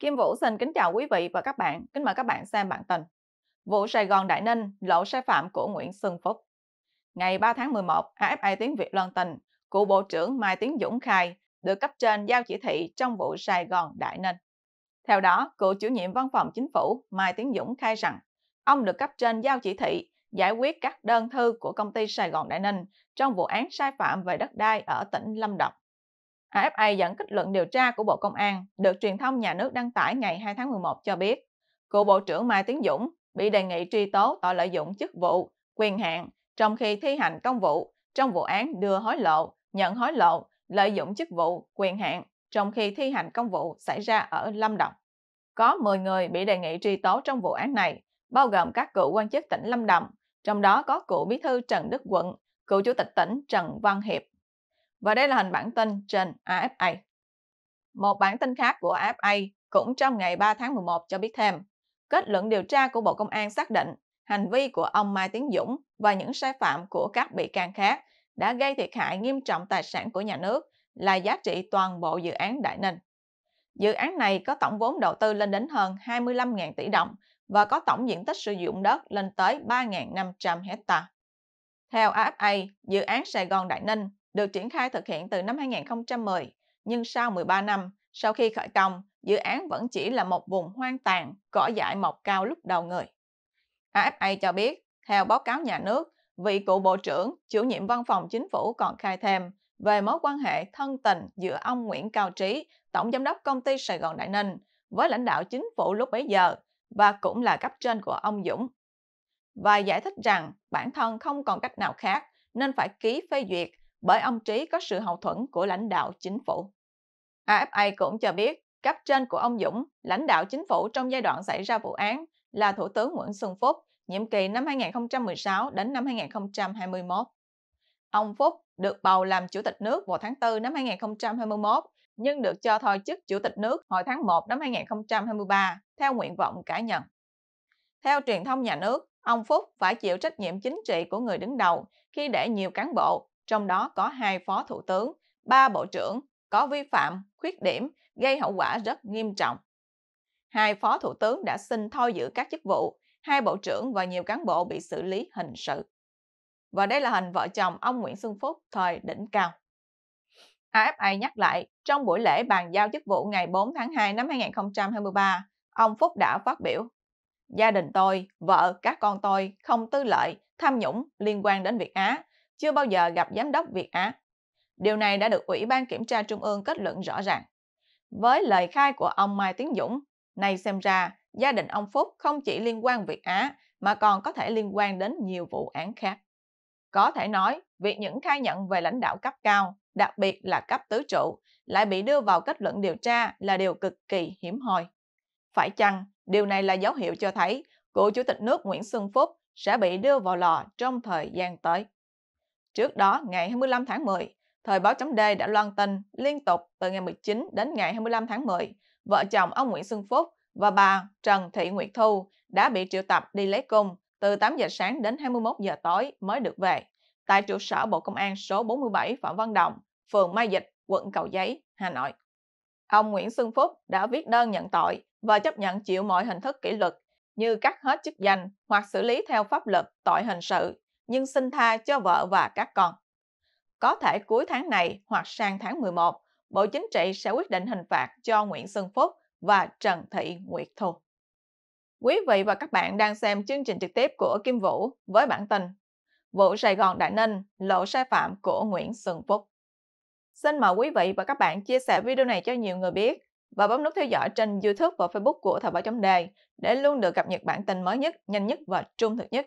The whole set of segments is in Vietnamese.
Kim Vũ xin kính chào quý vị và các bạn. Kính mời các bạn xem bản tin. Vụ Sài Gòn Đại Ninh lộ sai phạm của Nguyễn Xuân Phúc. Ngày 3 tháng 11, AFA Tiếng Việt loan tin, cựu Bộ trưởng Mai Tiến Dũng khai được cấp trên giao chỉ thị trong vụ Sài Gòn Đại Ninh. Theo đó, cựu chủ nhiệm văn phòng chính phủ Mai Tiến Dũng khai rằng ông được cấp trên giao chỉ thị giải quyết các đơn thư của công ty Sài Gòn Đại Ninh trong vụ án sai phạm về đất đai ở tỉnh Lâm Đồng. AFA dẫn kết luận điều tra của Bộ Công an được truyền thông nhà nước đăng tải ngày 2 tháng 11 cho biết, cựu Bộ trưởng Mai Tiến Dũng bị đề nghị truy tố tội lợi dụng chức vụ, quyền hạn trong khi thi hành công vụ trong vụ án đưa hối lộ, nhận hối lộ, lợi dụng chức vụ, quyền hạn trong khi thi hành công vụ xảy ra ở Lâm Đồng. Có 10 người bị đề nghị truy tố trong vụ án này, bao gồm các cựu quan chức tỉnh Lâm Đồng, trong đó có cựu bí thư Trần Đức Quận, cựu chủ tịch tỉnh Trần Văn Hiệp và đây là hình bản tin trên AFA. Một bản tin khác của AFA cũng trong ngày 3 tháng 11 cho biết thêm, kết luận điều tra của Bộ Công an xác định hành vi của ông Mai Tiến Dũng và những sai phạm của các bị can khác đã gây thiệt hại nghiêm trọng tài sản của nhà nước là giá trị toàn bộ dự án Đại Ninh. Dự án này có tổng vốn đầu tư lên đến hơn 25.000 tỷ đồng và có tổng diện tích sử dụng đất lên tới 3.500 hecta. Theo AFA, dự án Sài Gòn Đại Ninh được triển khai thực hiện từ năm 2010, nhưng sau 13 năm, sau khi khởi công, dự án vẫn chỉ là một vùng hoang tàn, cỏ dại mọc cao lúc đầu người. AFA cho biết, theo báo cáo nhà nước, vị cựu Bộ trưởng, chủ nhiệm văn phòng chính phủ còn khai thêm về mối quan hệ thân tình giữa ông Nguyễn Cao Trí, Tổng Giám đốc Công ty Sài Gòn Đại Ninh, với lãnh đạo chính phủ lúc bấy giờ và cũng là cấp trên của ông Dũng. Và giải thích rằng bản thân không còn cách nào khác nên phải ký phê duyệt bởi ông Trí có sự hậu thuẫn của lãnh đạo chính phủ. AFA cũng cho biết, cấp trên của ông Dũng, lãnh đạo chính phủ trong giai đoạn xảy ra vụ án là Thủ tướng Nguyễn Xuân Phúc, nhiệm kỳ năm 2016 đến năm 2021. Ông Phúc được bầu làm Chủ tịch nước vào tháng 4 năm 2021, nhưng được cho thôi chức Chủ tịch nước hồi tháng 1 năm 2023, theo nguyện vọng cá nhân. Theo truyền thông nhà nước, ông Phúc phải chịu trách nhiệm chính trị của người đứng đầu khi để nhiều cán bộ, trong đó có hai phó thủ tướng, ba bộ trưởng có vi phạm, khuyết điểm gây hậu quả rất nghiêm trọng. Hai phó thủ tướng đã xin thôi giữ các chức vụ, hai bộ trưởng và nhiều cán bộ bị xử lý hình sự. Và đây là hình vợ chồng ông Nguyễn Xuân Phúc thời đỉnh cao. AFA nhắc lại, trong buổi lễ bàn giao chức vụ ngày 4 tháng 2 năm 2023, ông Phúc đã phát biểu Gia đình tôi, vợ, các con tôi không tư lợi, tham nhũng liên quan đến Việt Á, chưa bao giờ gặp giám đốc Việt Á. Điều này đã được Ủy ban Kiểm tra Trung ương kết luận rõ ràng. Với lời khai của ông Mai Tiến Dũng, nay xem ra gia đình ông Phúc không chỉ liên quan Việt Á mà còn có thể liên quan đến nhiều vụ án khác. Có thể nói, việc những khai nhận về lãnh đạo cấp cao, đặc biệt là cấp tứ trụ, lại bị đưa vào kết luận điều tra là điều cực kỳ hiếm hoi. Phải chăng điều này là dấu hiệu cho thấy cựu Chủ tịch nước Nguyễn Xuân Phúc sẽ bị đưa vào lò trong thời gian tới? Trước đó, ngày 25 tháng 10, Thời báo chấm D đã loan tin liên tục từ ngày 19 đến ngày 25 tháng 10, vợ chồng ông Nguyễn Xuân Phúc và bà Trần Thị Nguyệt Thu đã bị triệu tập đi lấy cung từ 8 giờ sáng đến 21 giờ tối mới được về tại trụ sở Bộ Công an số 47 Phạm Văn Đồng, phường Mai Dịch, quận Cầu Giấy, Hà Nội. Ông Nguyễn Xuân Phúc đã viết đơn nhận tội và chấp nhận chịu mọi hình thức kỷ luật như cắt hết chức danh hoặc xử lý theo pháp luật tội hình sự nhưng xin tha cho vợ và các con. Có thể cuối tháng này hoặc sang tháng 11, Bộ Chính trị sẽ quyết định hình phạt cho Nguyễn Xuân Phúc và Trần Thị Nguyệt Thu. Quý vị và các bạn đang xem chương trình trực tiếp của Kim Vũ với bản tin Vụ Sài Gòn Đại Ninh lộ sai phạm của Nguyễn Xuân Phúc. Xin mời quý vị và các bạn chia sẻ video này cho nhiều người biết và bấm nút theo dõi trên YouTube và Facebook của Thời báo chấm đề để luôn được cập nhật bản tin mới nhất, nhanh nhất và trung thực nhất.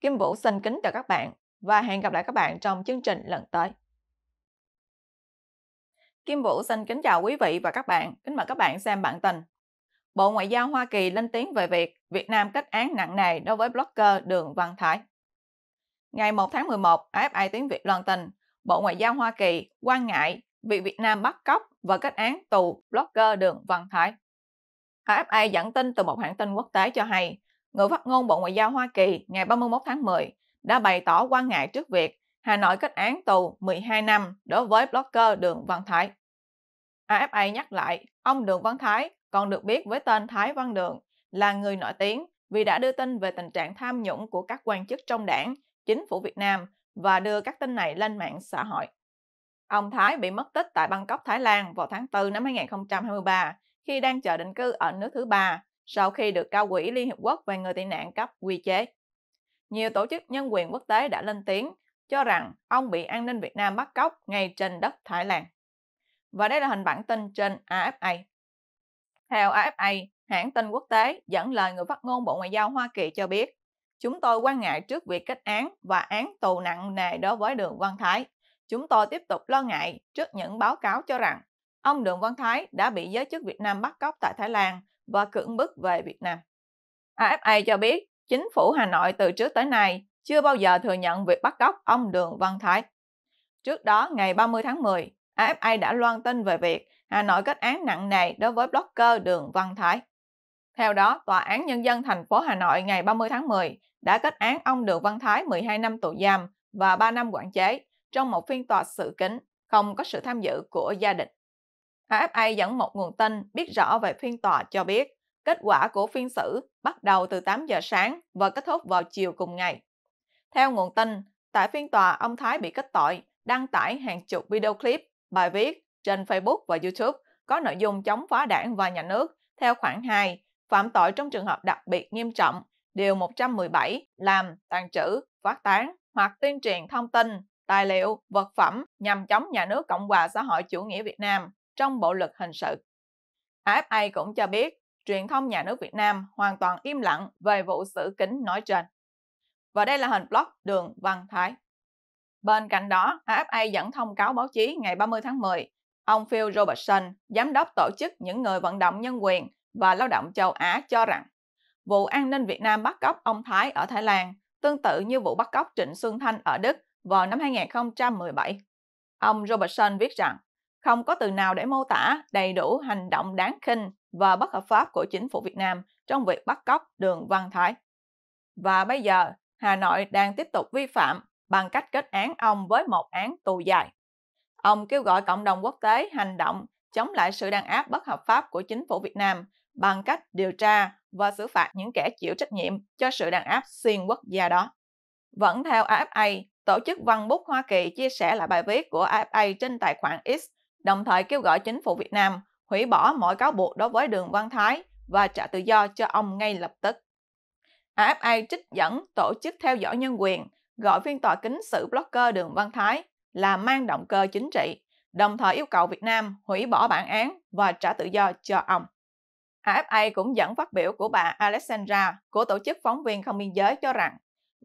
Kim Vũ xin kính chào các bạn và hẹn gặp lại các bạn trong chương trình lần tới. Kim Vũ xin kính chào quý vị và các bạn, kính mời các bạn xem bản tin. Bộ Ngoại giao Hoa Kỳ lên tiếng về việc Việt Nam kết án nặng nề đối với blogger Đường Văn Thái. Ngày 1 tháng 11, AFI tiếng Việt loan tin, Bộ Ngoại giao Hoa Kỳ quan ngại việc Việt Nam bắt cóc và kết án tù blogger Đường Văn Thái. AFA dẫn tin từ một hãng tin quốc tế cho hay, Người phát ngôn Bộ Ngoại giao Hoa Kỳ ngày 31 tháng 10 đã bày tỏ quan ngại trước việc Hà Nội kết án tù 12 năm đối với blogger Đường Văn Thái. AFA nhắc lại, ông Đường Văn Thái còn được biết với tên Thái Văn Đường là người nổi tiếng vì đã đưa tin về tình trạng tham nhũng của các quan chức trong đảng, chính phủ Việt Nam và đưa các tin này lên mạng xã hội. Ông Thái bị mất tích tại Bangkok, Thái Lan vào tháng 4 năm 2023 khi đang chờ định cư ở nước thứ ba sau khi được cao quỹ Liên Hiệp Quốc về người tị nạn cấp quy chế. Nhiều tổ chức nhân quyền quốc tế đã lên tiếng cho rằng ông bị an ninh Việt Nam bắt cóc ngay trên đất Thái Lan. Và đây là hình bản tin trên AFA. Theo AFA, hãng tin quốc tế dẫn lời người phát ngôn Bộ Ngoại giao Hoa Kỳ cho biết, chúng tôi quan ngại trước việc kết án và án tù nặng nề đối với Đường Văn Thái. Chúng tôi tiếp tục lo ngại trước những báo cáo cho rằng ông Đường Văn Thái đã bị giới chức Việt Nam bắt cóc tại Thái Lan và cưỡng bức về Việt Nam. AFA cho biết chính phủ Hà Nội từ trước tới nay chưa bao giờ thừa nhận việc bắt cóc ông Đường Văn Thái. Trước đó, ngày 30 tháng 10, AFA đã loan tin về việc Hà Nội kết án nặng nề đối với blogger Đường Văn Thái. Theo đó, Tòa án Nhân dân thành phố Hà Nội ngày 30 tháng 10 đã kết án ông Đường Văn Thái 12 năm tù giam và 3 năm quản chế trong một phiên tòa sự kính, không có sự tham dự của gia đình. AFA dẫn một nguồn tin biết rõ về phiên tòa cho biết kết quả của phiên xử bắt đầu từ 8 giờ sáng và kết thúc vào chiều cùng ngày. Theo nguồn tin, tại phiên tòa ông Thái bị kết tội đăng tải hàng chục video clip, bài viết trên Facebook và YouTube có nội dung chống phá đảng và nhà nước theo khoản 2, phạm tội trong trường hợp đặc biệt nghiêm trọng, điều 117, làm, tàn trữ, phát tán hoặc tuyên truyền thông tin, tài liệu, vật phẩm nhằm chống nhà nước Cộng hòa xã hội chủ nghĩa Việt Nam trong bộ luật hình sự. AFA cũng cho biết truyền thông nhà nước Việt Nam hoàn toàn im lặng về vụ xử kính nói trên. Và đây là hình blog Đường Văn Thái. Bên cạnh đó, AFA dẫn thông cáo báo chí ngày 30 tháng 10, ông Phil Robertson, giám đốc tổ chức những người vận động nhân quyền và lao động châu Á cho rằng vụ an ninh Việt Nam bắt cóc ông Thái ở Thái Lan tương tự như vụ bắt cóc Trịnh Xuân Thanh ở Đức vào năm 2017. Ông Robertson viết rằng không có từ nào để mô tả đầy đủ hành động đáng khinh và bất hợp pháp của chính phủ Việt Nam trong việc bắt cóc đường Văn Thái. Và bây giờ, Hà Nội đang tiếp tục vi phạm bằng cách kết án ông với một án tù dài. Ông kêu gọi cộng đồng quốc tế hành động chống lại sự đàn áp bất hợp pháp của chính phủ Việt Nam bằng cách điều tra và xử phạt những kẻ chịu trách nhiệm cho sự đàn áp xuyên quốc gia đó. Vẫn theo AFA, tổ chức Văn Búc Hoa Kỳ chia sẻ lại bài viết của AFA trên tài khoản X đồng thời kêu gọi chính phủ Việt Nam hủy bỏ mọi cáo buộc đối với Đường Văn Thái và trả tự do cho ông ngay lập tức. AFA trích dẫn tổ chức theo dõi nhân quyền gọi phiên tòa kính sự blogger Đường Văn Thái là mang động cơ chính trị, đồng thời yêu cầu Việt Nam hủy bỏ bản án và trả tự do cho ông. AFA cũng dẫn phát biểu của bà Alexandra của Tổ chức Phóng viên Không Biên Giới cho rằng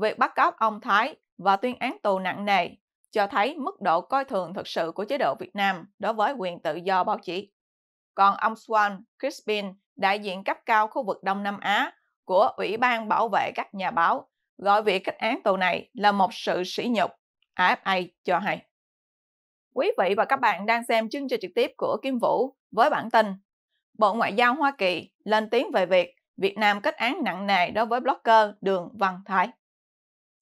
việc bắt cóc ông Thái và tuyên án tù nặng nề cho thấy mức độ coi thường thực sự của chế độ Việt Nam đối với quyền tự do báo chí. Còn ông Swan Crispin, đại diện cấp cao khu vực Đông Nam Á của Ủy ban Bảo vệ các nhà báo, gọi việc kết án tù này là một sự sỉ nhục, AFA cho hay. Quý vị và các bạn đang xem chương trình trực tiếp của Kim Vũ với bản tin Bộ Ngoại giao Hoa Kỳ lên tiếng về việc Việt Nam kết án nặng nề đối với blogger Đường Văn Thái.